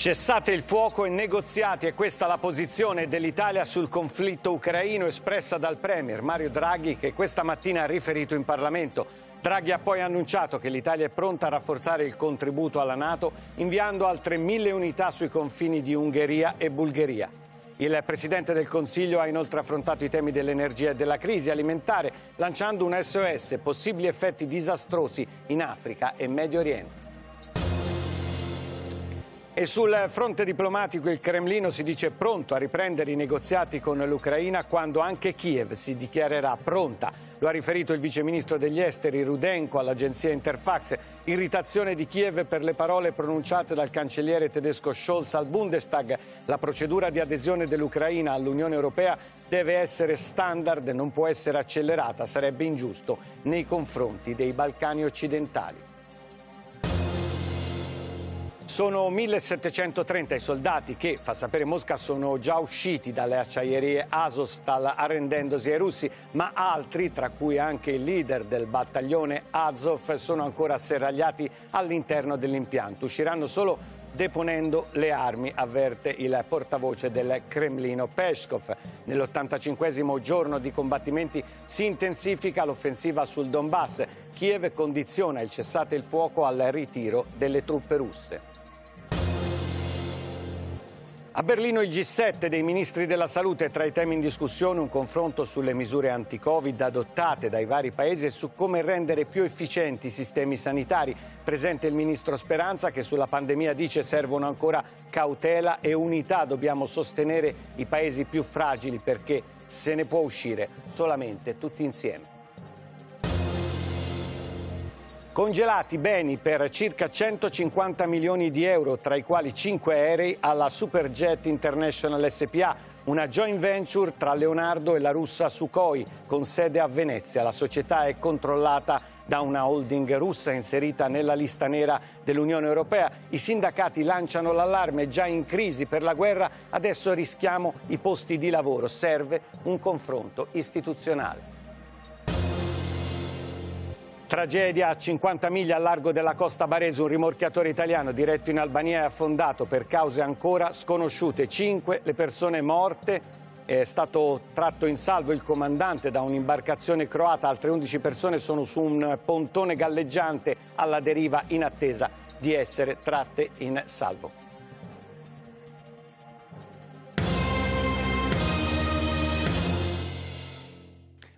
Cessate il fuoco e negoziati, è questa la posizione dell'Italia sul conflitto ucraino espressa dal Premier Mario Draghi che questa mattina ha riferito in Parlamento. Draghi ha poi annunciato che l'Italia è pronta a rafforzare il contributo alla Nato inviando altre mille unità sui confini di Ungheria e Bulgaria. Il Presidente del Consiglio ha inoltre affrontato i temi dell'energia e della crisi alimentare lanciando un SOS possibili effetti disastrosi in Africa e Medio Oriente. E sul fronte diplomatico il Cremlino si dice pronto a riprendere i negoziati con l'Ucraina quando anche Kiev si dichiarerà pronta. Lo ha riferito il viceministro degli esteri Rudenko all'agenzia Interfax. Irritazione di Kiev per le parole pronunciate dal cancelliere tedesco Scholz al Bundestag. La procedura di adesione dell'Ucraina all'Unione Europea deve essere standard, non può essere accelerata, sarebbe ingiusto nei confronti dei Balcani occidentali. Sono 1730 i soldati che, fa sapere Mosca, sono già usciti dalle acciaierie Azostal arrendendosi ai russi, ma altri, tra cui anche il leader del battaglione Azov, sono ancora serragliati all'interno dell'impianto. Usciranno solo deponendo le armi, avverte il portavoce del Cremlino Peskov. Nell'85 giorno di combattimenti si intensifica l'offensiva sul Donbass. Kiev condiziona il cessate il fuoco al ritiro delle truppe russe. A Berlino il G7 dei ministri della salute, tra i temi in discussione un confronto sulle misure anti-Covid adottate dai vari paesi e su come rendere più efficienti i sistemi sanitari. Presente il ministro Speranza che sulla pandemia dice servono ancora cautela e unità, dobbiamo sostenere i paesi più fragili perché se ne può uscire solamente tutti insieme. Congelati beni per circa 150 milioni di euro, tra i quali 5 aerei alla Superjet International SPA, una joint venture tra Leonardo e la russa Sukhoi, con sede a Venezia. La società è controllata da una holding russa inserita nella lista nera dell'Unione Europea. I sindacati lanciano l'allarme già in crisi per la guerra, adesso rischiamo i posti di lavoro. Serve un confronto istituzionale. Tragedia a 50 miglia a largo della costa barese, un rimorchiatore italiano diretto in Albania è affondato per cause ancora sconosciute. Cinque le persone morte, è stato tratto in salvo il comandante da un'imbarcazione croata, altre 11 persone sono su un pontone galleggiante alla deriva in attesa di essere tratte in salvo.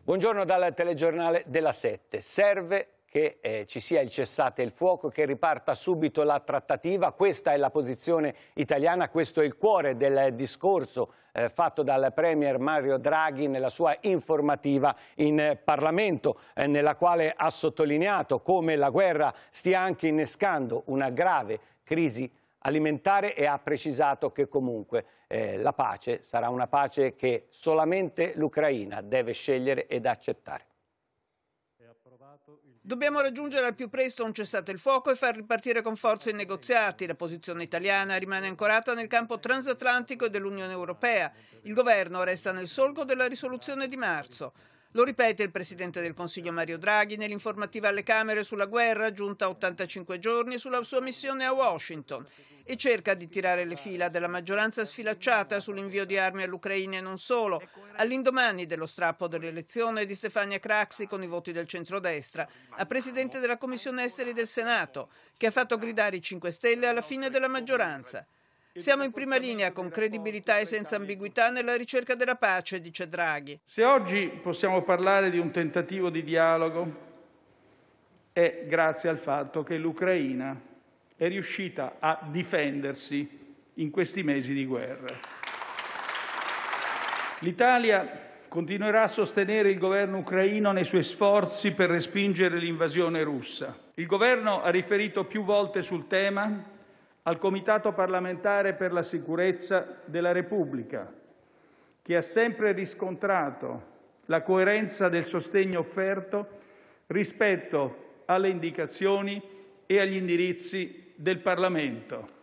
Buongiorno dal telegiornale della Sette. Serve che eh, ci sia il cessate il fuoco, che riparta subito la trattativa. Questa è la posizione italiana, questo è il cuore del discorso eh, fatto dal Premier Mario Draghi nella sua informativa in eh, Parlamento, nella quale ha sottolineato come la guerra stia anche innescando una grave crisi alimentare e ha precisato che comunque eh, la pace sarà una pace che solamente l'Ucraina deve scegliere ed accettare. Dobbiamo raggiungere al più presto un cessate il fuoco e far ripartire con forza i negoziati. La posizione italiana rimane ancorata nel campo transatlantico e dell'Unione Europea. Il governo resta nel solco della risoluzione di marzo. Lo ripete il Presidente del Consiglio Mario Draghi nell'informativa alle Camere sulla guerra, giunta a 85 giorni, sulla sua missione a Washington e cerca di tirare le fila della maggioranza sfilacciata sull'invio di armi all'Ucraina e non solo, all'indomani dello strappo dell'elezione di Stefania Craxi con i voti del centrodestra, a Presidente della Commissione Esteri del Senato, che ha fatto gridare i 5 Stelle alla fine della maggioranza. Siamo in prima linea con credibilità e senza ambiguità nella ricerca della pace, dice Draghi. Se oggi possiamo parlare di un tentativo di dialogo è grazie al fatto che l'Ucraina è riuscita a difendersi in questi mesi di guerra. L'Italia continuerà a sostenere il governo ucraino nei suoi sforzi per respingere l'invasione russa. Il governo ha riferito più volte sul tema al Comitato parlamentare per la sicurezza della Repubblica, che ha sempre riscontrato la coerenza del sostegno offerto rispetto alle indicazioni e agli indirizzi del Parlamento.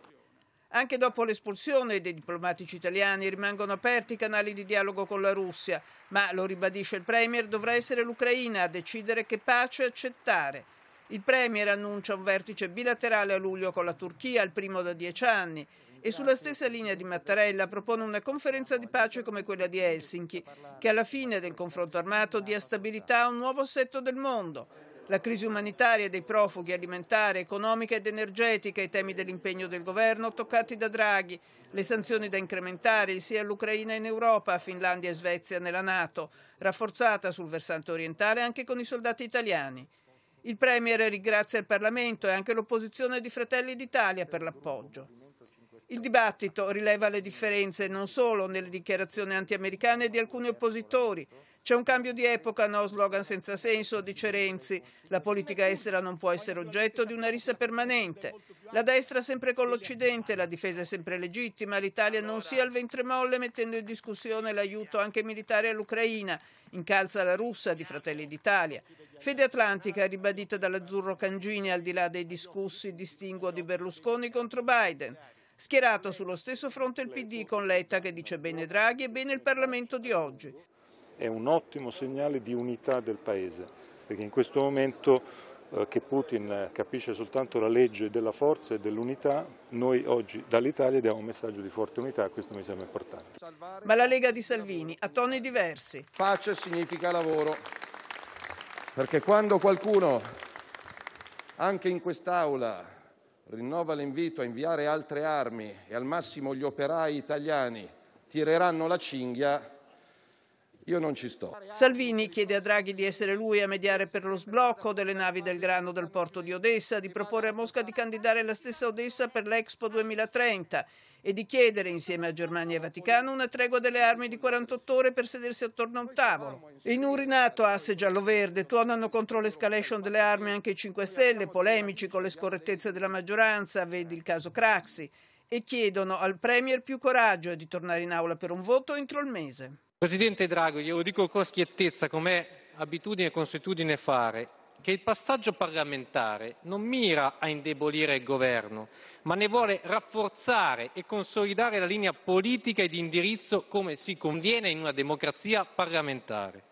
Anche dopo l'espulsione dei diplomatici italiani rimangono aperti i canali di dialogo con la Russia, ma, lo ribadisce il Premier, dovrà essere l'Ucraina a decidere che pace accettare. Il Premier annuncia un vertice bilaterale a luglio con la Turchia, il primo da dieci anni, e sulla stessa linea di Mattarella propone una conferenza di pace come quella di Helsinki, che alla fine del confronto armato dia stabilità a un nuovo assetto del mondo. La crisi umanitaria dei profughi, alimentare, economica ed energetica, i temi dell'impegno del governo toccati da Draghi, le sanzioni da incrementare sia all'Ucraina in Europa, a Finlandia e Svezia nella Nato, rafforzata sul versante orientale anche con i soldati italiani. Il Premier ringrazia il Parlamento e anche l'opposizione di Fratelli d'Italia per l'appoggio. Il dibattito rileva le differenze non solo nelle dichiarazioni antiamericane di alcuni oppositori, c'è un cambio di epoca, no slogan senza senso, dice Renzi. La politica estera non può essere oggetto di una rissa permanente. La destra sempre con l'Occidente, la difesa è sempre legittima, l'Italia non sia al ventre molle mettendo in discussione l'aiuto anche militare all'Ucraina. Incalza la russa di Fratelli d'Italia. Fede atlantica ribadita dall'azzurro Cangini al di là dei discussi distinguo di Berlusconi contro Biden. Schierato sullo stesso fronte il PD con Letta che dice bene Draghi e bene il Parlamento di oggi è un ottimo segnale di unità del Paese, perché in questo momento eh, che Putin capisce soltanto la legge della forza e dell'unità, noi oggi dall'Italia diamo un messaggio di forte unità, questo mi sembra importante. Ma la Lega di Salvini ha toni diversi. Pace significa lavoro, perché quando qualcuno, anche in quest'Aula, rinnova l'invito a inviare altre armi e al massimo gli operai italiani tireranno la cinghia, io non ci sto. Salvini chiede a Draghi di essere lui a mediare per lo sblocco delle navi del grano del porto di Odessa, di proporre a Mosca di candidare la stessa Odessa per l'Expo 2030 e di chiedere insieme a Germania e Vaticano una tregua delle armi di 48 ore per sedersi attorno a un tavolo. In un rinato asse giallo-verde tuonano contro l'escalation delle armi anche i 5 Stelle, polemici con le scorrettezze della maggioranza, vedi il caso Craxi, e chiedono al Premier più coraggio e di tornare in aula per un voto entro il mese. Presidente Draghi, glielo dico con schiettezza, com'è abitudine e consuetudine fare, che il passaggio parlamentare non mira a indebolire il governo, ma ne vuole rafforzare e consolidare la linea politica e di indirizzo come si conviene in una democrazia parlamentare.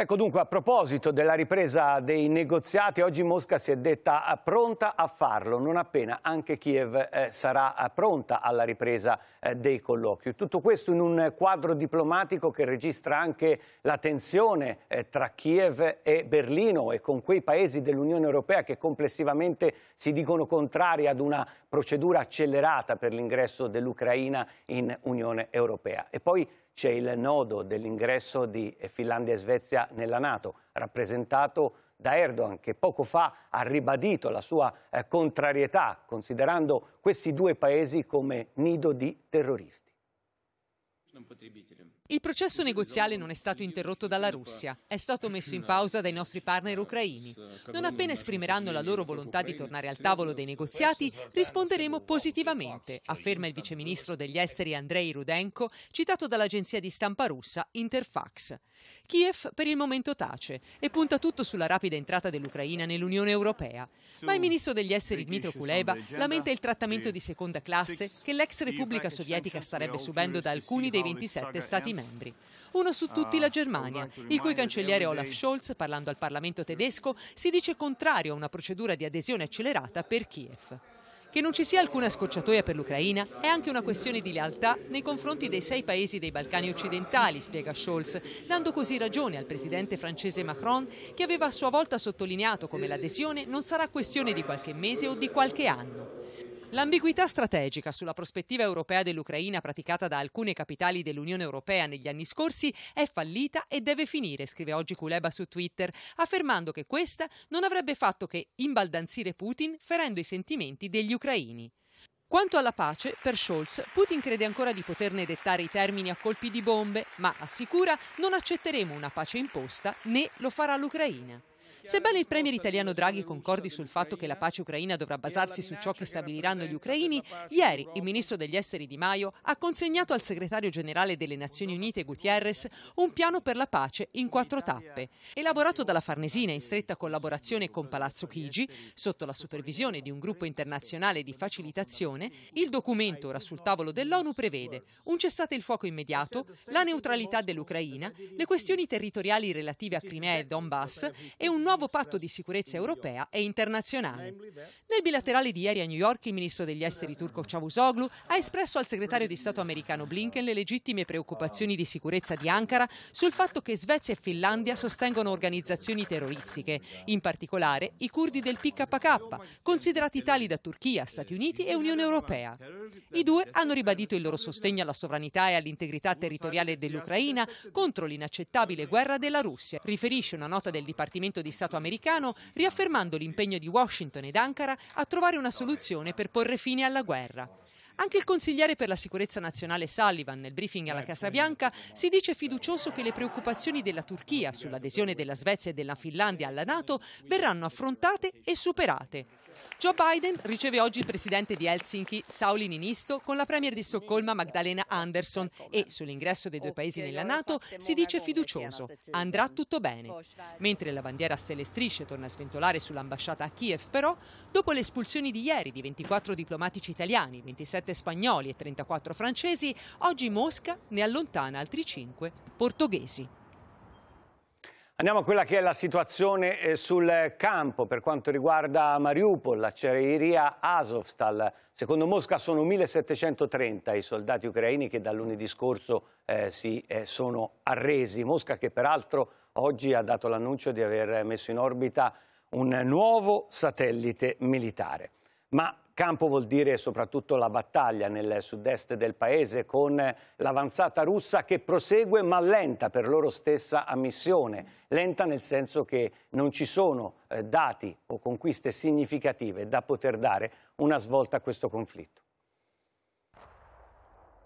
Ecco dunque, a proposito della ripresa dei negoziati, oggi Mosca si è detta eh, pronta a farlo, non appena anche Kiev eh, sarà eh, pronta alla ripresa eh, dei colloqui. Tutto questo in un quadro diplomatico che registra anche la tensione eh, tra Kiev e Berlino e con quei paesi dell'Unione Europea che complessivamente si dicono contrari ad una procedura accelerata per l'ingresso dell'Ucraina in Unione Europea. E poi c'è il nodo dell'ingresso di Finlandia e Svezia nella Nato, rappresentato da Erdogan che poco fa ha ribadito la sua eh, contrarietà, considerando questi due paesi come nido di terroristi. Il processo negoziale non è stato interrotto dalla Russia, è stato messo in pausa dai nostri partner ucraini. Non appena esprimeranno la loro volontà di tornare al tavolo dei negoziati, risponderemo positivamente, afferma il viceministro degli esteri Andrei Rudenko, citato dall'agenzia di stampa russa Interfax. Kiev per il momento tace e punta tutto sulla rapida entrata dell'Ucraina nell'Unione Europea. Ma il ministro degli esteri Dmitry Kuleba lamenta il trattamento di seconda classe che l'ex Repubblica Sovietica starebbe subendo da alcuni dei 27 Stati membri membri. Uno su tutti ah, la Germania, il cui cancelliere Olaf Scholz, parlando al Parlamento tedesco, si dice contrario a una procedura di adesione accelerata per Kiev. Che non ci sia alcuna scocciatoia per l'Ucraina è anche una questione di lealtà nei confronti dei sei paesi dei Balcani occidentali, spiega Scholz, dando così ragione al presidente francese Macron, che aveva a sua volta sottolineato come l'adesione non sarà questione di qualche mese o di qualche anno. L'ambiguità strategica sulla prospettiva europea dell'Ucraina praticata da alcune capitali dell'Unione Europea negli anni scorsi è fallita e deve finire, scrive oggi Kuleba su Twitter, affermando che questa non avrebbe fatto che imbaldanzire Putin ferendo i sentimenti degli ucraini. Quanto alla pace, per Scholz, Putin crede ancora di poterne dettare i termini a colpi di bombe, ma assicura non accetteremo una pace imposta né lo farà l'Ucraina. Sebbene il premier italiano Draghi concordi sul fatto che la pace ucraina dovrà basarsi su ciò che stabiliranno gli ucraini, ieri il ministro degli esteri Di Maio ha consegnato al segretario generale delle Nazioni Unite Gutierrez un piano per la pace in quattro tappe, elaborato dalla Farnesina in stretta collaborazione con Palazzo Chigi, sotto la supervisione di un gruppo internazionale di facilitazione, il documento ora sul tavolo dell'ONU prevede un cessate il fuoco immediato, la neutralità dell'Ucraina, le questioni territoriali relative a Crimea e Donbass e un un nuovo patto di sicurezza europea e internazionale. Nel bilaterale di ieri a New York il ministro degli esteri turco Cavusoglu ha espresso al segretario di Stato americano Blinken le legittime preoccupazioni di sicurezza di Ankara sul fatto che Svezia e Finlandia sostengono organizzazioni terroristiche, in particolare i curdi del PKK, considerati tali da Turchia, Stati Uniti e Unione Europea. I due hanno ribadito il loro sostegno alla sovranità e all'integrità territoriale dell'Ucraina contro l'inaccettabile guerra della Russia, riferisce una nota del Dipartimento di di Stato americano, riaffermando l'impegno di Washington ed Ankara a trovare una soluzione per porre fine alla guerra. Anche il consigliere per la sicurezza nazionale Sullivan, nel briefing alla certo. Casa Bianca, si dice fiducioso che le preoccupazioni della Turchia sull'adesione della Svezia e della Finlandia alla Nato verranno affrontate e superate. Joe Biden riceve oggi il presidente di Helsinki, Sauli Ninisto, con la premier di Stoccolma Magdalena Andersson e sull'ingresso dei due paesi nella Nato si dice fiducioso, andrà tutto bene. Mentre la bandiera stelle strisce torna a sventolare sull'ambasciata a Kiev, però, dopo le espulsioni di ieri di 24 diplomatici italiani, 27 spagnoli e 34 francesi, oggi Mosca ne allontana altri 5 portoghesi. Andiamo a quella che è la situazione eh, sul campo per quanto riguarda Mariupol, l'acciaieria Azovstal. Secondo Mosca sono 1730 i soldati ucraini che da lunedì scorso eh, si eh, sono arresi. Mosca che peraltro oggi ha dato l'annuncio di aver messo in orbita un nuovo satellite militare. Ma Campo vuol dire soprattutto la battaglia nel sud-est del paese con l'avanzata russa che prosegue ma lenta per loro stessa ammissione, lenta nel senso che non ci sono eh, dati o conquiste significative da poter dare una svolta a questo conflitto.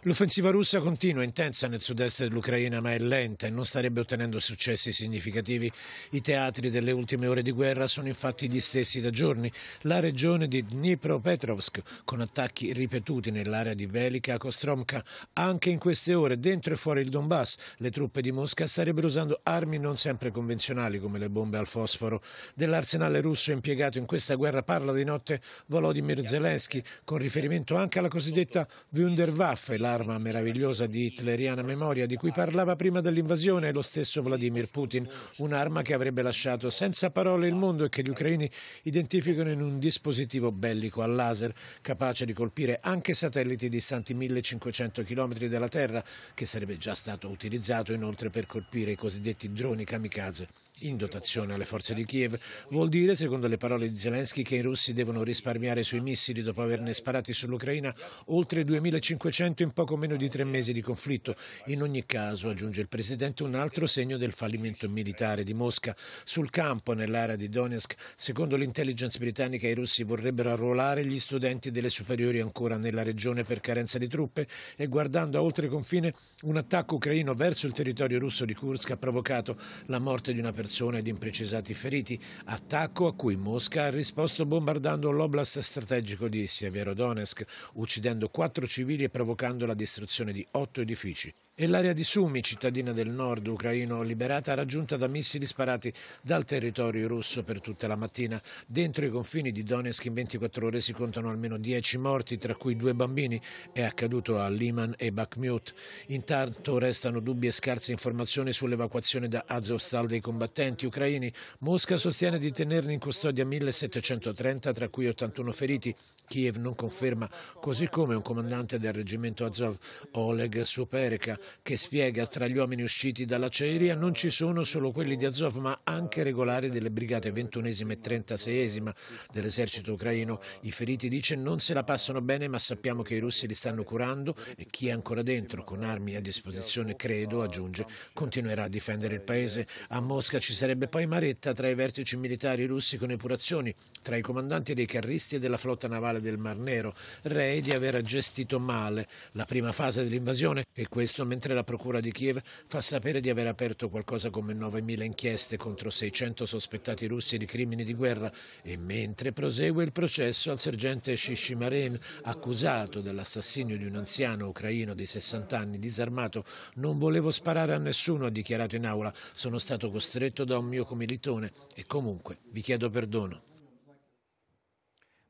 L'offensiva russa continua intensa nel sud-est dell'Ucraina ma è lenta e non starebbe ottenendo successi significativi. I teatri delle ultime ore di guerra sono infatti gli stessi da giorni. La regione di Dnipropetrovsk, con attacchi ripetuti nell'area di Velika Kostromka, anche in queste ore, dentro e fuori il Donbass, le truppe di Mosca starebbero usando armi non sempre convenzionali come le bombe al fosforo. Dell'arsenale russo impiegato in questa guerra parla di notte Volodymyr Zelensky, con riferimento anche alla cosiddetta Wunderwaffe, la arma meravigliosa di hitleriana memoria di cui parlava prima dell'invasione lo stesso Vladimir Putin, un'arma che avrebbe lasciato senza parole il mondo e che gli ucraini identificano in un dispositivo bellico a laser, capace di colpire anche satelliti distanti 1500 km dalla Terra, che sarebbe già stato utilizzato inoltre per colpire i cosiddetti droni kamikaze in dotazione alle forze di Kiev. Vuol dire, secondo le parole di Zelensky, che i russi devono risparmiare sui missili dopo averne sparati sull'Ucraina oltre 2.500 in poco meno di tre mesi di conflitto. In ogni caso, aggiunge il Presidente, un altro segno del fallimento militare di Mosca. Sul campo, nell'area di Donetsk, secondo l'intelligence britannica, i russi vorrebbero arruolare gli studenti delle superiori ancora nella regione per carenza di truppe e guardando a oltre confine un attacco ucraino verso il territorio russo di Kursk ha provocato la morte di una persona persone ed imprecisati feriti, attacco a cui Mosca ha risposto bombardando l'oblast strategico di Severodonetsk, uccidendo quattro civili e provocando la distruzione di otto edifici. E l'area di Sumi, cittadina del nord ucraino liberata, raggiunta da missili sparati dal territorio russo per tutta la mattina. Dentro i confini di Donetsk in 24 ore si contano almeno 10 morti, tra cui due bambini. È accaduto a Liman e Bakhmut. Intanto restano dubbi e scarse informazioni sull'evacuazione da Azovstal dei combattenti ucraini. Mosca sostiene di tenerne in custodia 1730, tra cui 81 feriti. Kiev non conferma, così come un comandante del reggimento Azov, Oleg Superka che spiega tra gli uomini usciti dall'acciaieria non ci sono solo quelli di Azov ma anche regolari delle brigate ventunesima e trentaseiesima dell'esercito ucraino. I feriti dice non se la passano bene ma sappiamo che i russi li stanno curando e chi è ancora dentro con armi a disposizione credo, aggiunge, continuerà a difendere il paese. A Mosca ci sarebbe poi maretta tra i vertici militari russi con epurazioni, tra i comandanti dei carristi e della flotta navale del Mar Nero, rei di aver gestito male la prima fase dell'invasione e questo mentre la Procura di Kiev fa sapere di aver aperto qualcosa come 9.000 inchieste contro 600 sospettati russi di crimini di guerra e mentre prosegue il processo al sergente Shishimarin, accusato dell'assassinio di un anziano ucraino di 60 anni disarmato. Non volevo sparare a nessuno, ha dichiarato in aula. Sono stato costretto da un mio comilitone e comunque vi chiedo perdono.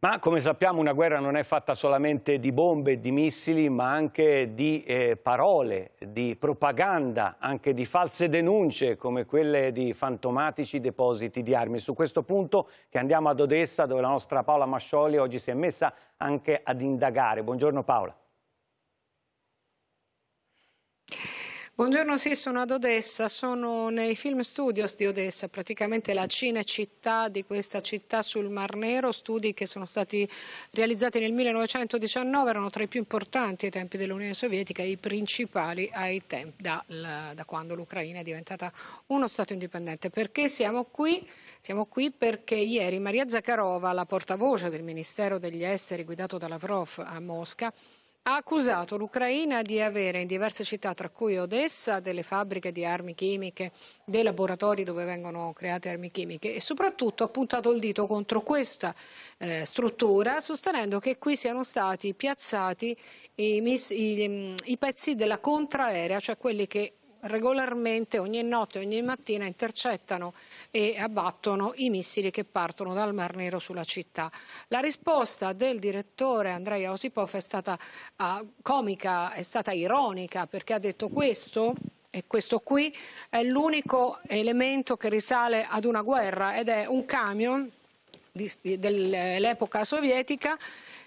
Ma come sappiamo una guerra non è fatta solamente di bombe, di missili, ma anche di eh, parole, di propaganda, anche di false denunce come quelle di fantomatici depositi di armi. Su questo punto che andiamo ad Odessa dove la nostra Paola Mascioli oggi si è messa anche ad indagare. Buongiorno Paola. Buongiorno, sì, sono ad Odessa, sono nei film studios di Odessa, praticamente la cinecittà di questa città sul Mar Nero, studi che sono stati realizzati nel 1919, erano tra i più importanti ai tempi dell'Unione Sovietica, i principali ai tempi, da, da quando l'Ucraina è diventata uno Stato indipendente. Perché siamo qui? Siamo qui perché ieri Maria Zakharova, la portavoce del Ministero degli Esteri guidato da Lavrov a Mosca, ha accusato l'Ucraina di avere in diverse città, tra cui Odessa, delle fabbriche di armi chimiche, dei laboratori dove vengono create armi chimiche e soprattutto ha puntato il dito contro questa eh, struttura sostenendo che qui siano stati piazzati i, i, mm, i pezzi della contraerea, cioè quelli che regolarmente ogni notte, ogni mattina intercettano e abbattono i missili che partono dal Mar Nero sulla città. La risposta del direttore Andrei Osipov è stata uh, comica, è stata ironica perché ha detto questo e questo qui è l'unico elemento che risale ad una guerra ed è un camion dell'epoca sovietica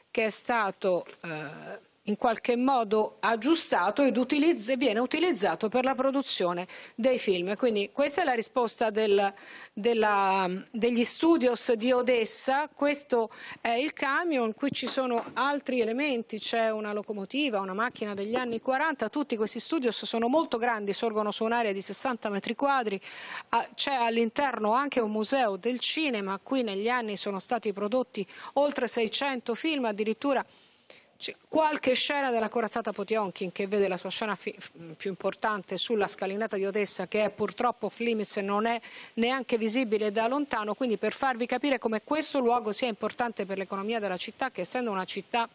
che è stato eh, in qualche modo aggiustato ed utilizza, viene utilizzato per la produzione dei film. Quindi questa è la risposta del, della, degli studios di Odessa, questo è il camion, qui ci sono altri elementi, c'è una locomotiva, una macchina degli anni 40, tutti questi studios sono molto grandi, sorgono su un'area di 60 metri quadri, ah, c'è all'interno anche un museo del cinema, qui negli anni sono stati prodotti oltre 600 film, addirittura qualche scena della corazzata Potionkin che vede la sua scena mm, più importante sulla scalinata di Odessa che è purtroppo off non è neanche visibile da lontano, quindi per farvi capire come questo luogo sia importante per l'economia della città che essendo una città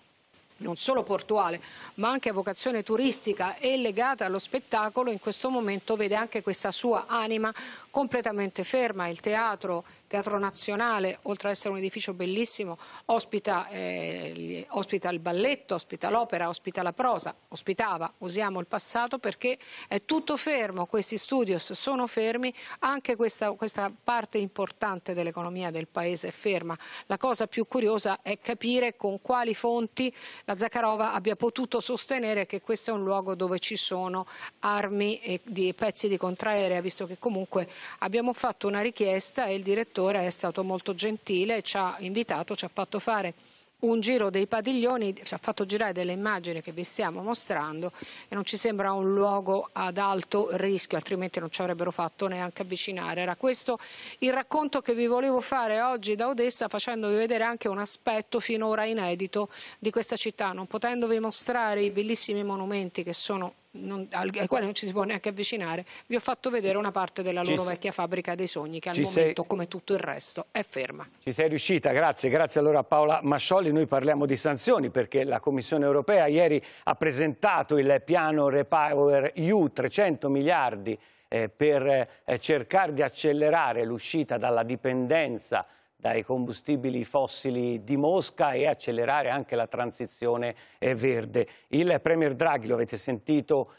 non solo portuale ma anche a vocazione turistica e legata allo spettacolo in questo momento vede anche questa sua anima completamente ferma. Il teatro, teatro nazionale, oltre ad essere un edificio bellissimo, ospita, eh, ospita il balletto, ospita l'opera, ospita la prosa, ospitava, usiamo il passato perché è tutto fermo, questi studios sono fermi, anche questa, questa parte importante dell'economia del paese è ferma. La cosa più curiosa è capire con quali fonti la Zaccarova abbia potuto sostenere che questo è un luogo dove ci sono armi e di pezzi di contraerea, visto che comunque abbiamo fatto una richiesta e il direttore è stato molto gentile, e ci ha invitato, ci ha fatto fare un giro dei padiglioni, ci ha fatto girare delle immagini che vi stiamo mostrando e non ci sembra un luogo ad alto rischio, altrimenti non ci avrebbero fatto neanche avvicinare. Era questo il racconto che vi volevo fare oggi da Odessa facendovi vedere anche un aspetto finora inedito di questa città, non potendovi mostrare i bellissimi monumenti che sono non, ai quali non ci si può neanche avvicinare, vi ho fatto vedere una parte della loro ci vecchia fabbrica dei sogni che al momento, sei... come tutto il resto, è ferma. Ci sei riuscita, grazie. Grazie allora a Paola Mascioli. Noi parliamo di sanzioni perché la Commissione europea ieri ha presentato il piano Repower EU 300 miliardi eh, per eh, cercare di accelerare l'uscita dalla dipendenza dai combustibili fossili di Mosca e accelerare anche la transizione eh, verde. Il Premier Draghi, lo avete sentito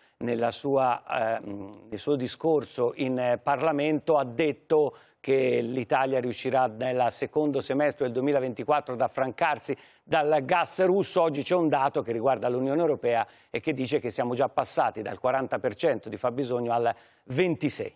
sua, eh, nel suo discorso in eh, Parlamento, ha detto che l'Italia riuscirà nel secondo semestre del 2024 ad affrancarsi dal gas russo. Oggi c'è un dato che riguarda l'Unione Europea e che dice che siamo già passati dal 40% di fabbisogno al 26%.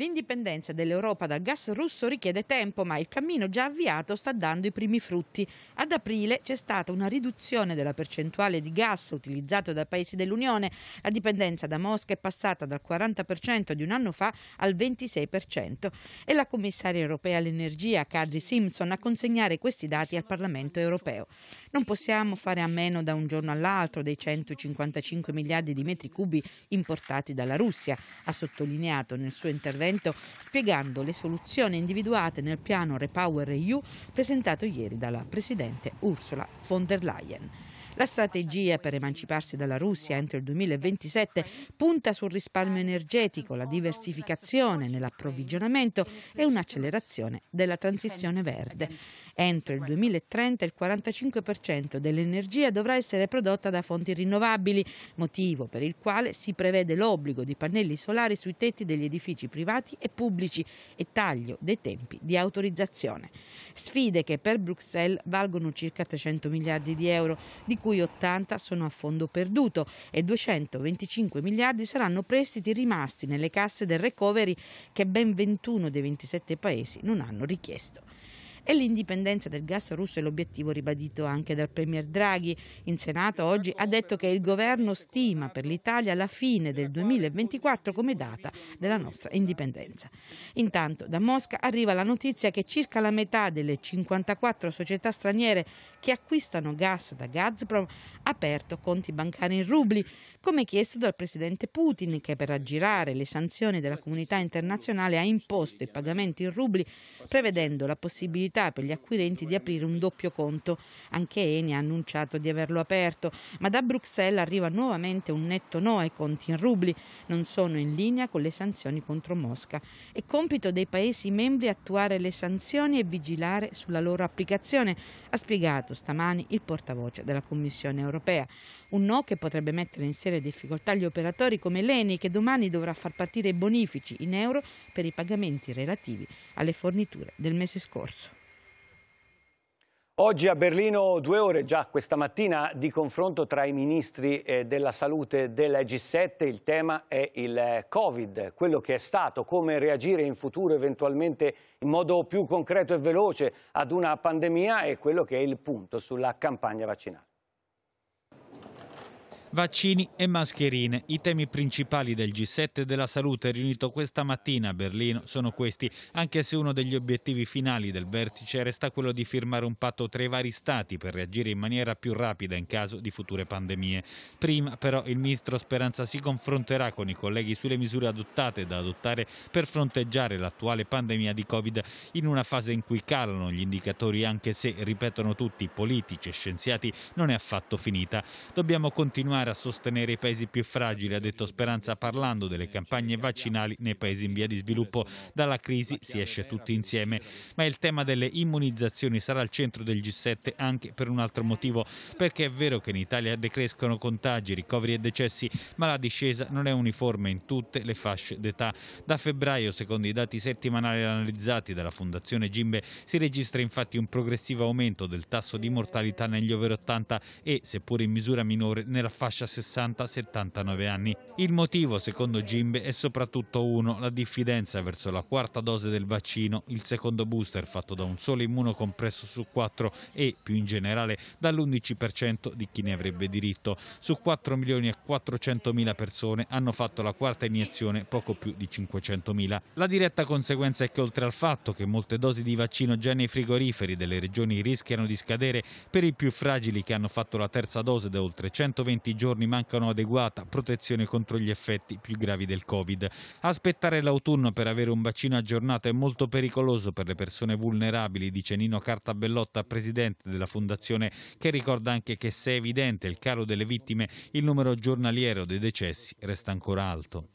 L'indipendenza dell'Europa dal gas russo richiede tempo, ma il cammino già avviato sta dando i primi frutti. Ad aprile c'è stata una riduzione della percentuale di gas utilizzato dai paesi dell'Unione. La dipendenza da Mosca è passata dal 40% di un anno fa al 26%. È la commissaria europea all'energia, Kadri Simpson, a consegnare questi dati al Parlamento europeo. Non possiamo fare a meno da un giorno all'altro dei 155 miliardi di metri cubi importati dalla Russia, ha sottolineato nel suo intervento intervento spiegando le soluzioni individuate nel piano REPower EU presentato ieri dalla Presidente Ursula von der Leyen. La strategia per emanciparsi dalla Russia entro il 2027 punta sul risparmio energetico, la diversificazione nell'approvvigionamento e un'accelerazione della transizione verde. Entro il 2030 il 45% dell'energia dovrà essere prodotta da fonti rinnovabili, motivo per il quale si prevede l'obbligo di pannelli solari sui tetti degli edifici privati e pubblici e taglio dei tempi di autorizzazione. Sfide che per Bruxelles valgono circa 300 miliardi di euro, di cui 80 sono a fondo perduto e 225 miliardi saranno prestiti rimasti nelle casse del recovery che ben 21 dei 27 paesi non hanno richiesto e l'indipendenza del gas russo è l'obiettivo ribadito anche dal Premier Draghi. In Senato oggi ha detto che il governo stima per l'Italia la fine del 2024 come data della nostra indipendenza. Intanto da Mosca arriva la notizia che circa la metà delle 54 società straniere che acquistano gas da Gazprom aperto conti bancari in rubli, come chiesto dal presidente Putin che per aggirare le sanzioni della comunità internazionale ha imposto i pagamenti in rubli prevedendo la possibilità per gli acquirenti di aprire un doppio conto. Anche Eni ha annunciato di averlo aperto, ma da Bruxelles arriva nuovamente un netto no ai conti in rubli, non sono in linea con le sanzioni contro Mosca. È compito dei Paesi membri attuare le sanzioni e vigilare sulla loro applicazione, ha spiegato dichiarato stamani il portavoce della Commissione europea. Un no che potrebbe mettere in serie difficoltà gli operatori come l'ENI che domani dovrà far partire i bonifici in euro per i pagamenti relativi alle forniture del mese scorso. Oggi a Berlino due ore già questa mattina di confronto tra i ministri eh, della salute del G7, il tema è il eh, Covid, quello che è stato, come reagire in futuro eventualmente in modo più concreto e veloce ad una pandemia e quello che è il punto sulla campagna vaccinale. Vaccini e mascherine, i temi principali del G7 della salute riunito questa mattina a Berlino sono questi, anche se uno degli obiettivi finali del vertice resta quello di firmare un patto tra i vari stati per reagire in maniera più rapida in caso di future pandemie. Prima però il ministro Speranza si confronterà con i colleghi sulle misure adottate da adottare per fronteggiare l'attuale pandemia di Covid in una fase in cui calano gli indicatori anche se, ripetono tutti, politici e scienziati, non è affatto finita. Dobbiamo continuare continuare a sostenere i paesi più fragili, ha detto Speranza parlando delle campagne vaccinali nei paesi in via di sviluppo. Dalla crisi si esce tutti insieme, ma il tema delle immunizzazioni sarà al centro del G7 anche per un altro motivo, perché è vero che in Italia decrescono contagi, ricoveri e decessi, ma la discesa non è uniforme in tutte le fasce d'età. Da febbraio, secondo i dati settimanali analizzati dalla Fondazione Gimbe, si registra infatti un progressivo aumento del tasso di mortalità negli over 80 e, seppur in misura minore, nella fascia fascia 60-79 anni. Il motivo, secondo Gimbe, è soprattutto uno, la diffidenza verso la quarta dose del vaccino, il secondo booster fatto da un solo immunocompresso su quattro e, più in generale, dall'11% di chi ne avrebbe diritto. Su 4 milioni e 400 mila persone hanno fatto la quarta iniezione poco più di 500 mila. La diretta conseguenza è che oltre al fatto che molte dosi di vaccino già nei frigoriferi delle regioni rischiano di scadere per i più fragili che hanno fatto la terza dose da oltre 120 giorni mancano adeguata protezione contro gli effetti più gravi del Covid. Aspettare l'autunno per avere un vaccino aggiornato è molto pericoloso per le persone vulnerabili, dice Nino Cartabellotta, presidente della Fondazione, che ricorda anche che se è evidente il calo delle vittime, il numero giornaliero dei decessi resta ancora alto.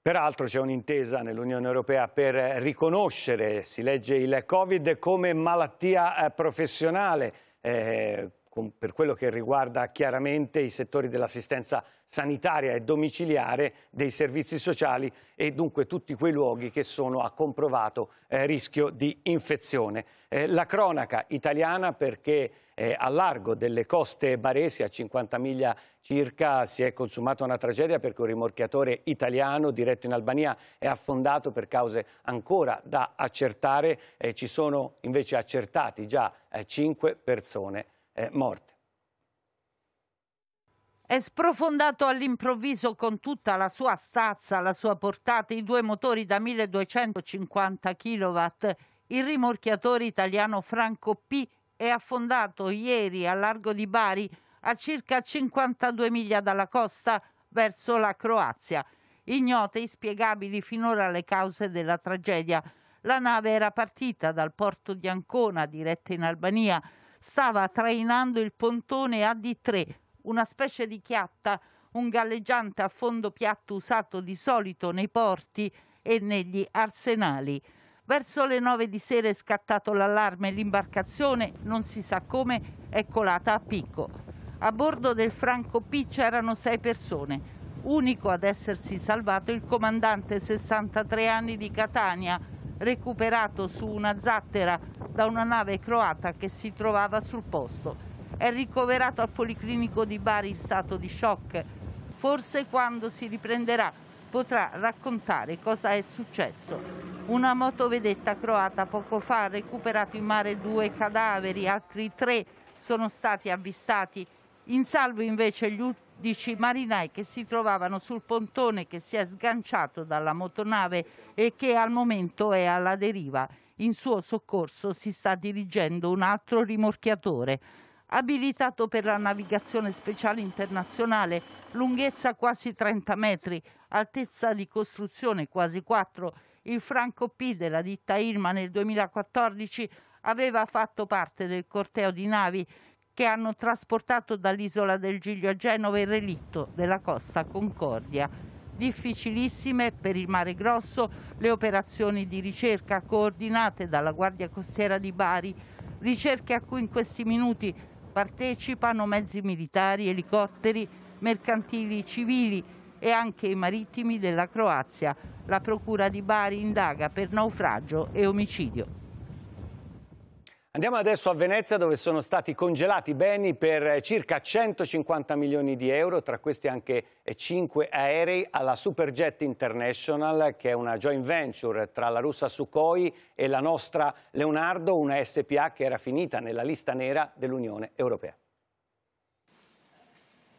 Peraltro c'è un'intesa nell'Unione Europea per riconoscere, si legge il Covid, come malattia eh, professionale. Eh, per quello che riguarda chiaramente i settori dell'assistenza sanitaria e domiciliare, dei servizi sociali e dunque tutti quei luoghi che sono a comprovato eh, rischio di infezione. Eh, la cronaca italiana perché eh, a largo delle coste baresi, a 50 miglia circa, si è consumata una tragedia perché un rimorchiatore italiano diretto in Albania è affondato per cause ancora da accertare. Eh, ci sono invece accertati già eh, 5 persone eh, morte. È sprofondato all'improvviso con tutta la sua stazza, la sua portata, i due motori da 1250 kW, il rimorchiatore italiano Franco P è affondato ieri a largo di Bari a circa 52 miglia dalla costa verso la Croazia. Ignote e inspiegabili finora le cause della tragedia. La nave era partita dal porto di Ancona, diretta in Albania, stava trainando il pontone AD3, una specie di chiatta, un galleggiante a fondo piatto usato di solito nei porti e negli arsenali. Verso le nove di sera è scattato l'allarme e l'imbarcazione, non si sa come, è colata a picco. A bordo del Franco P c'erano sei persone. Unico ad essersi salvato il comandante 63 anni di Catania, recuperato su una zattera da una nave croata che si trovava sul posto. È ricoverato al Policlinico di Bari in stato di shock. Forse quando si riprenderà potrà raccontare cosa è successo. Una motovedetta croata poco fa ha recuperato in mare due cadaveri, altri tre sono stati avvistati. In salvo invece gli ultimi Dici marinai che si trovavano sul pontone che si è sganciato dalla motonave e che al momento è alla deriva. In suo soccorso si sta dirigendo un altro rimorchiatore abilitato per la navigazione speciale internazionale, lunghezza quasi 30 metri, altezza di costruzione quasi 4. Il Franco P della ditta Irma nel 2014 aveva fatto parte del corteo di navi che hanno trasportato dall'isola del Giglio a Genova il relitto della Costa Concordia. Difficilissime per il Mare Grosso le operazioni di ricerca coordinate dalla Guardia Costiera di Bari, ricerche a cui in questi minuti partecipano mezzi militari, elicotteri, mercantili civili e anche i marittimi della Croazia. La Procura di Bari indaga per naufragio e omicidio. Andiamo adesso a Venezia dove sono stati congelati beni per eh, circa 150 milioni di euro, tra questi anche 5 eh, aerei alla Superjet International che è una joint venture tra la russa Sukhoi e la nostra Leonardo, una SPA che era finita nella lista nera dell'Unione Europea.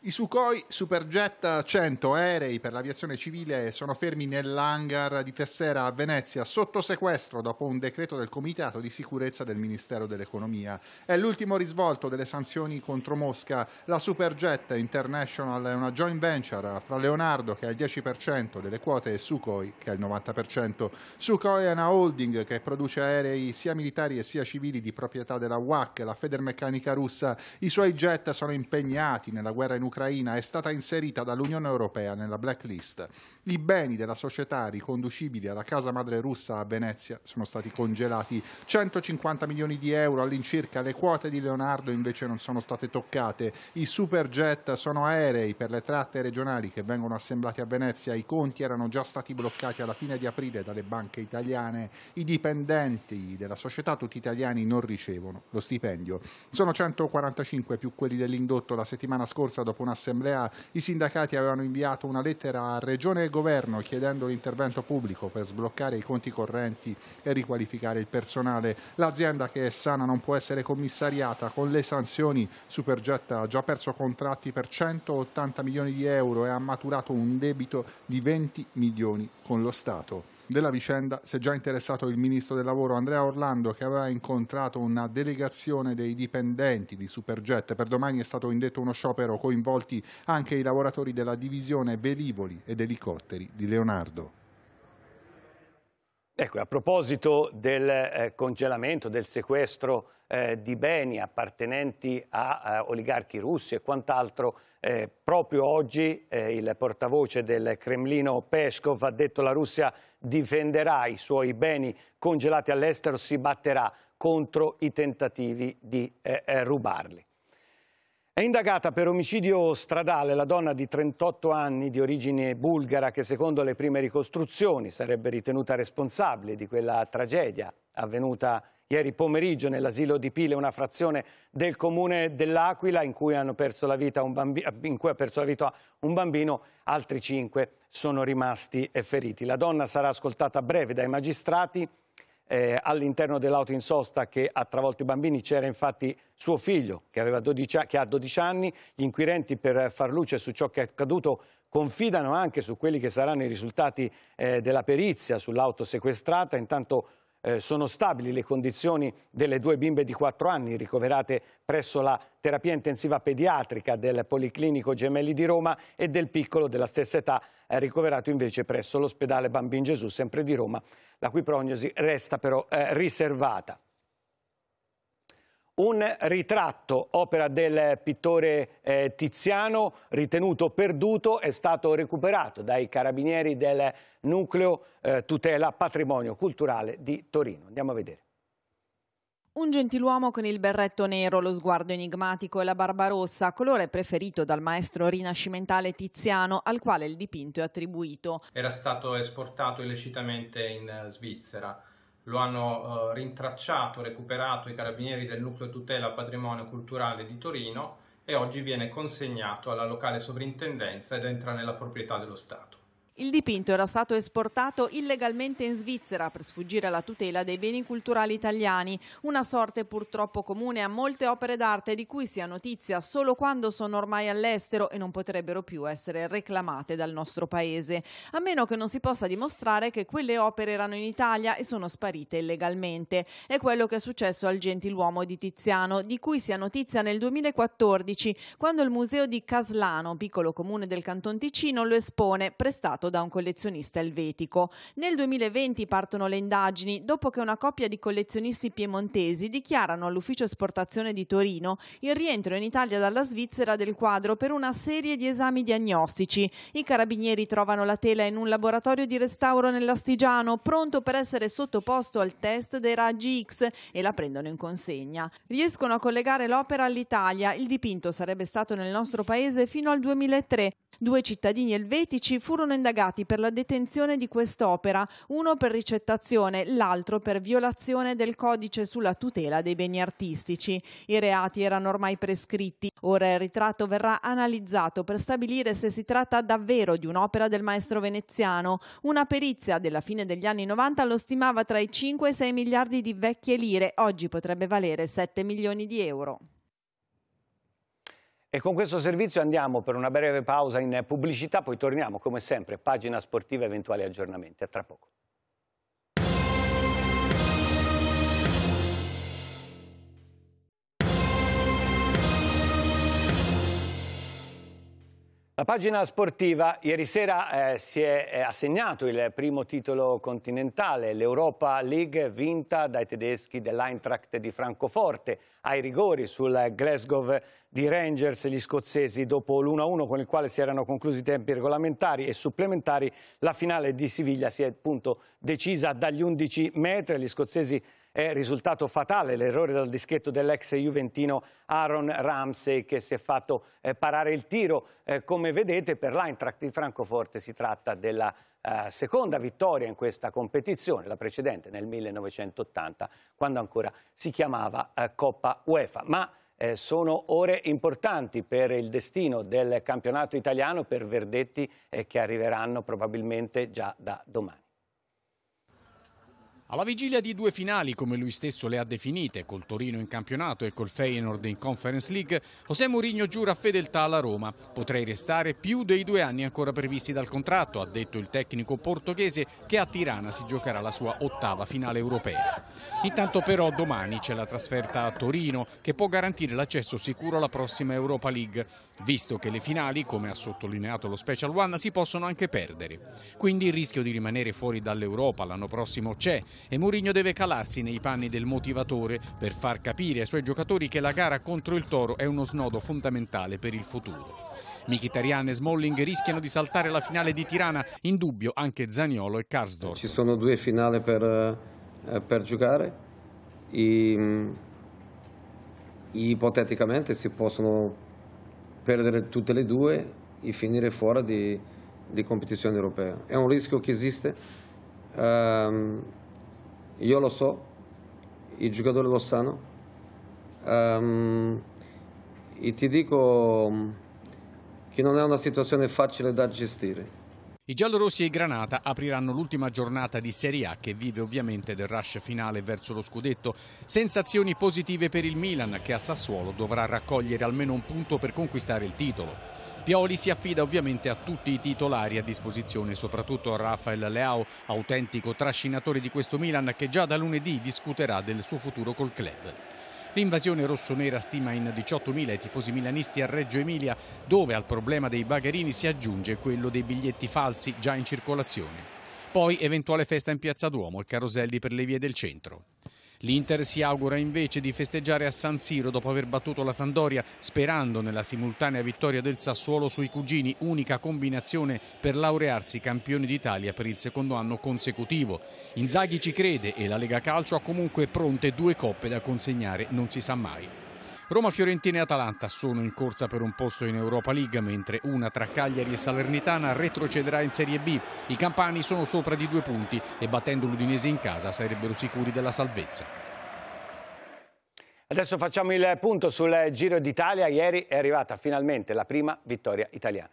I Sukhoi Superjet 100 aerei per l'aviazione civile sono fermi nell'hangar di Tessera a Venezia sotto sequestro dopo un decreto del Comitato di Sicurezza del Ministero dell'Economia. È l'ultimo risvolto delle sanzioni contro Mosca. La Superjet International è una joint venture fra Leonardo che ha il 10% delle quote e Sukhoi che ha il 90%. Sukhoi è una holding che produce aerei sia militari e sia civili di proprietà della WAC, la Federmeccanica russa. I suoi jet sono impegnati nella guerra in Ucraina dell'Ucraina è stata inserita dall'Unione Europea nella blacklist. I beni della società riconducibili alla casa madre russa a Venezia sono stati congelati. 150 milioni di euro all'incirca, le quote di Leonardo invece non sono state toccate. I superjet sono aerei per le tratte regionali che vengono assemblati a Venezia. I conti erano già stati bloccati alla fine di aprile dalle banche italiane. I dipendenti della società, tutti italiani, non ricevono lo stipendio. Sono 145 più quelli dell'indotto la settimana scorsa dopo un'assemblea, i sindacati avevano inviato una lettera a Regione e Governo chiedendo l'intervento pubblico per sbloccare i conti correnti e riqualificare il personale. L'azienda che è sana non può essere commissariata con le sanzioni. Supergetta ha già perso contratti per 180 milioni di euro e ha maturato un debito di 20 milioni con lo Stato. Della vicenda si è già interessato il ministro del lavoro Andrea Orlando che aveva incontrato una delegazione dei dipendenti di Superjet. Per domani è stato indetto uno sciopero coinvolti anche i lavoratori della divisione velivoli ed elicotteri di Leonardo. Ecco, a proposito del eh, congelamento, del sequestro eh, di beni appartenenti a eh, oligarchi russi e quant'altro, eh, proprio oggi eh, il portavoce del Cremlino Peskov ha detto che la Russia difenderà i suoi beni congelati all'estero, si batterà contro i tentativi di eh, eh rubarli. È indagata per omicidio stradale la donna di 38 anni di origine bulgara che secondo le prime ricostruzioni sarebbe ritenuta responsabile di quella tragedia avvenuta ieri pomeriggio nell'asilo di Pile, una frazione del comune dell'Aquila in cui, hanno perso la vita un bambino, in cui ha perso la vita un bambino, altri cinque sono rimasti feriti. La donna sarà ascoltata a breve dai magistrati. Eh, all'interno dell'auto in sosta che ha travolto i bambini c'era infatti suo figlio che, 12, che ha 12 anni. Gli inquirenti per far luce su ciò che è accaduto confidano anche su quelli che saranno i risultati eh, della perizia sull'auto sequestrata. Intanto eh, sono stabili le condizioni delle due bimbe di 4 anni ricoverate presso la terapia intensiva pediatrica del Policlinico Gemelli di Roma e del piccolo della stessa età eh, ricoverato invece presso l'ospedale Bambin Gesù, sempre di Roma, la cui prognosi resta però eh, riservata un ritratto, opera del pittore eh, Tiziano, ritenuto perduto, è stato recuperato dai carabinieri del nucleo eh, tutela patrimonio culturale di Torino. Andiamo a vedere. Un gentiluomo con il berretto nero, lo sguardo enigmatico e la barba rossa, colore preferito dal maestro rinascimentale Tiziano, al quale il dipinto è attribuito. Era stato esportato illecitamente in eh, Svizzera lo hanno eh, rintracciato, recuperato i carabinieri del nucleo tutela patrimonio culturale di Torino e oggi viene consegnato alla locale sovrintendenza ed entra nella proprietà dello Stato. Il dipinto era stato esportato illegalmente in Svizzera per sfuggire alla tutela dei beni culturali italiani, una sorte purtroppo comune a molte opere d'arte di cui si ha notizia solo quando sono ormai all'estero e non potrebbero più essere reclamate dal nostro paese, a meno che non si possa dimostrare che quelle opere erano in Italia e sono sparite illegalmente. È quello che è successo al gentiluomo di Tiziano, di cui si ha notizia nel 2014, quando il museo di Caslano, piccolo comune del Canton Ticino, lo espone, prestato comprato da un collezionista elvetico. Nel 2020 partono le indagini dopo che una coppia di collezionisti piemontesi dichiarano all'ufficio esportazione di Torino il rientro in Italia dalla Svizzera del quadro per una serie di esami diagnostici. I carabinieri trovano la tela in un laboratorio di restauro nell'Astigiano, pronto per essere sottoposto al test dei raggi X e la prendono in consegna. Riescono a collegare l'opera all'Italia. Il dipinto sarebbe stato nel nostro paese fino al 2003. Due cittadini elvetici furono indagati indagati per la detenzione di quest'opera, uno per ricettazione, l'altro per violazione del codice sulla tutela dei beni artistici. I reati erano ormai prescritti, ora il ritratto verrà analizzato per stabilire se si tratta davvero di un'opera del maestro veneziano. Una perizia della fine degli anni 90 lo stimava tra i 5 e i 6 miliardi di vecchie lire, oggi potrebbe valere 7 milioni di euro. E con questo servizio andiamo per una breve pausa in pubblicità, poi torniamo come sempre, pagina sportiva e eventuali aggiornamenti. A tra poco. La pagina sportiva, ieri sera eh, si è eh, assegnato il primo titolo continentale, l'Europa League vinta dai tedeschi dell'Eintracht di Francoforte, ai rigori sul Glasgow di Rangers, gli scozzesi dopo l'1-1 con il quale si erano conclusi i tempi regolamentari e supplementari, la finale di Siviglia si è appunto decisa dagli 11 metri, gli scozzesi è risultato fatale l'errore dal dischetto dell'ex juventino Aaron Ramsey che si è fatto eh, parare il tiro. Eh, come vedete per l'Eintracht di Francoforte si tratta della eh, seconda vittoria in questa competizione, la precedente nel 1980 quando ancora si chiamava Coppa UEFA. Ma eh, sono ore importanti per il destino del campionato italiano per verdetti eh, che arriveranno probabilmente già da domani. Alla vigilia di due finali, come lui stesso le ha definite, col Torino in campionato e col Feyenoord in Conference League, José Mourinho giura fedeltà alla Roma. Potrei restare più dei due anni ancora previsti dal contratto, ha detto il tecnico portoghese che a Tirana si giocherà la sua ottava finale europea. Intanto però domani c'è la trasferta a Torino che può garantire l'accesso sicuro alla prossima Europa League, visto che le finali, come ha sottolineato lo Special One, si possono anche perdere. Quindi il rischio di rimanere fuori dall'Europa l'anno prossimo c'è e Mourinho deve calarsi nei panni del motivatore per far capire ai suoi giocatori che la gara contro il Toro è uno snodo fondamentale per il futuro. Michitarian e Smalling rischiano di saltare la finale di Tirana, in dubbio anche Zaniolo e Karsdorp. Ci sono due finali per, eh, per giocare, e, mm, ipoteticamente si possono perdere tutte e due e finire fuori di, di competizione europea. È un rischio che esiste. Um, io lo so, i giocatori lo sanno. Um, e ti dico mm, che non è una situazione facile da gestire. I giallorossi e i Granata apriranno l'ultima giornata di Serie A che vive ovviamente del rush finale verso lo scudetto. Sensazioni positive per il Milan che a Sassuolo dovrà raccogliere almeno un punto per conquistare il titolo. Pioli si affida ovviamente a tutti i titolari a disposizione, soprattutto a Rafael Leao, autentico trascinatore di questo Milan che già da lunedì discuterà del suo futuro col club. L'invasione rossonera stima in 18.000 i tifosi milanisti a Reggio Emilia, dove al problema dei bagherini si aggiunge quello dei biglietti falsi già in circolazione. Poi eventuale festa in Piazza Duomo e caroselli per le vie del centro. L'Inter si augura invece di festeggiare a San Siro dopo aver battuto la Sandoria, sperando nella simultanea vittoria del Sassuolo sui cugini, unica combinazione per laurearsi campione d'Italia per il secondo anno consecutivo. Inzaghi ci crede e la Lega Calcio ha comunque pronte due coppe da consegnare, non si sa mai. Roma, Fiorentina e Atalanta sono in corsa per un posto in Europa League, mentre una tra Cagliari e Salernitana retrocederà in Serie B. I campani sono sopra di due punti e battendo l'Udinese in casa sarebbero sicuri della salvezza. Adesso facciamo il punto sul Giro d'Italia. Ieri è arrivata finalmente la prima vittoria italiana.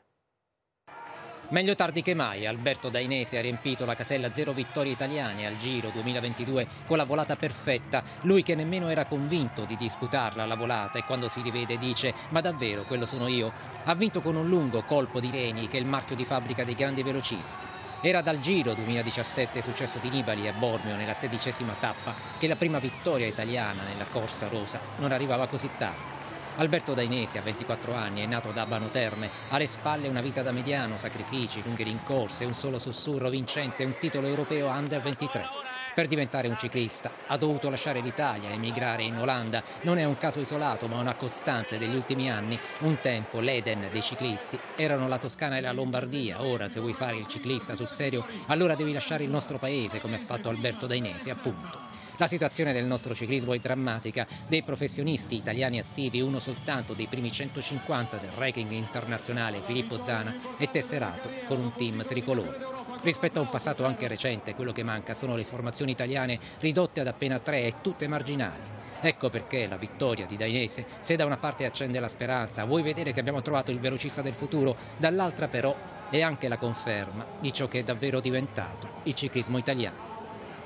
Meglio tardi che mai, Alberto Dainese ha riempito la casella zero vittorie italiane al Giro 2022 con la volata perfetta. Lui che nemmeno era convinto di disputarla la volata e quando si rivede dice ma davvero quello sono io? Ha vinto con un lungo colpo di reni che è il marchio di fabbrica dei grandi velocisti. Era dal Giro 2017 successo di Nibali a Bormio nella sedicesima tappa che la prima vittoria italiana nella Corsa Rosa non arrivava così tardi. Alberto Dainesi, a 24 anni, è nato da Abano Terme, ha alle spalle una vita da mediano, sacrifici, lunghe rincorse, un solo sussurro vincente, un titolo europeo under 23. Per diventare un ciclista ha dovuto lasciare l'Italia e emigrare in Olanda. Non è un caso isolato, ma una costante degli ultimi anni. Un tempo l'Eden dei ciclisti erano la Toscana e la Lombardia. Ora, se vuoi fare il ciclista sul serio, allora devi lasciare il nostro paese, come ha fatto Alberto Dainesi, appunto. La situazione del nostro ciclismo è drammatica, dei professionisti italiani attivi uno soltanto dei primi 150 del ranking internazionale Filippo Zana è tesserato con un team tricolore. Rispetto a un passato anche recente, quello che manca sono le formazioni italiane ridotte ad appena tre e tutte marginali. Ecco perché la vittoria di Dainese, se da una parte accende la speranza, vuoi vedere che abbiamo trovato il velocista del futuro, dall'altra però è anche la conferma di ciò che è davvero diventato il ciclismo italiano.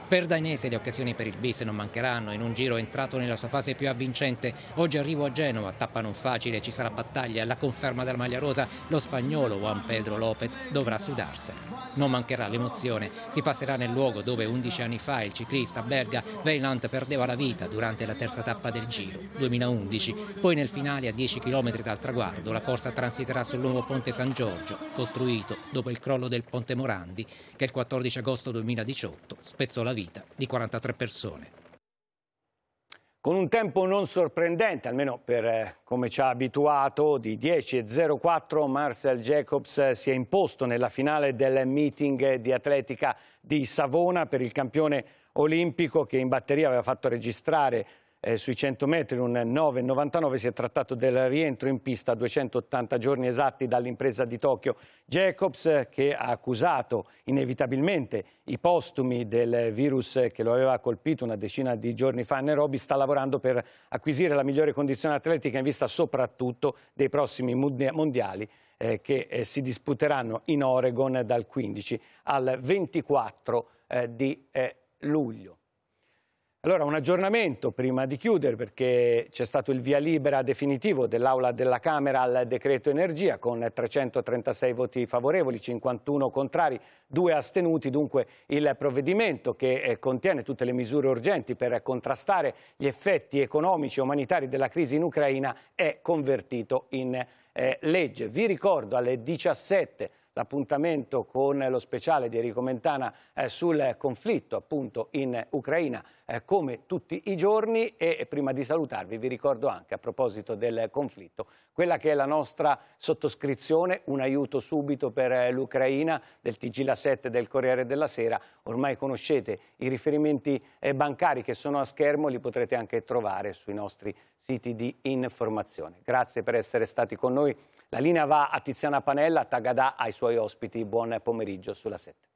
Per Dainese le occasioni per il bis non mancheranno, in un giro entrato nella sua fase più avvincente, oggi arrivo a Genova, tappa non facile, ci sarà battaglia, la conferma della maglia rosa, lo spagnolo Juan Pedro Lopez dovrà sudarsene. Non mancherà l'emozione, si passerà nel luogo dove 11 anni fa il ciclista belga Veyland perdeva la vita durante la terza tappa del Giro, 2011, poi nel finale a 10 km dal traguardo la corsa transiterà sul nuovo ponte San Giorgio, costruito dopo il crollo del ponte Morandi, che il 14 agosto 2018 spezzò la vita di 43 persone. Con un tempo non sorprendente, almeno per eh, come ci ha abituato, di 10.04 Marcel Jacobs eh, si è imposto nella finale del meeting di atletica di Savona per il campione olimpico che in batteria aveva fatto registrare eh, sui 100 metri, un 9,99, si è trattato del rientro in pista a 280 giorni esatti dall'impresa di Tokyo. Jacobs che ha accusato inevitabilmente i postumi del virus che lo aveva colpito una decina di giorni fa a Nairobi, sta lavorando per acquisire la migliore condizione atletica in vista soprattutto dei prossimi mondiali eh, che eh, si disputeranno in Oregon dal 15 al 24 eh, di eh, luglio. Allora, un aggiornamento prima di chiudere, perché c'è stato il via libera definitivo dell'Aula della Camera al decreto energia con 336 voti favorevoli, 51 contrari, 2 astenuti. Dunque il provvedimento che eh, contiene tutte le misure urgenti per contrastare gli effetti economici e umanitari della crisi in Ucraina è convertito in eh, legge. Vi ricordo alle 17 l'appuntamento con lo speciale di Enrico Mentana eh, sul conflitto appunto in Ucraina eh, come tutti i giorni e prima di salutarvi vi ricordo anche a proposito del conflitto quella che è la nostra sottoscrizione, un aiuto subito per eh, l'Ucraina del TG La 7 del Corriere della Sera, ormai conoscete i riferimenti eh, bancari che sono a schermo, li potrete anche trovare sui nostri siti di informazione. Grazie per essere stati con noi, la linea va a Tiziana Panella, Tagadà ai suoi ospiti, buon pomeriggio sulla 7.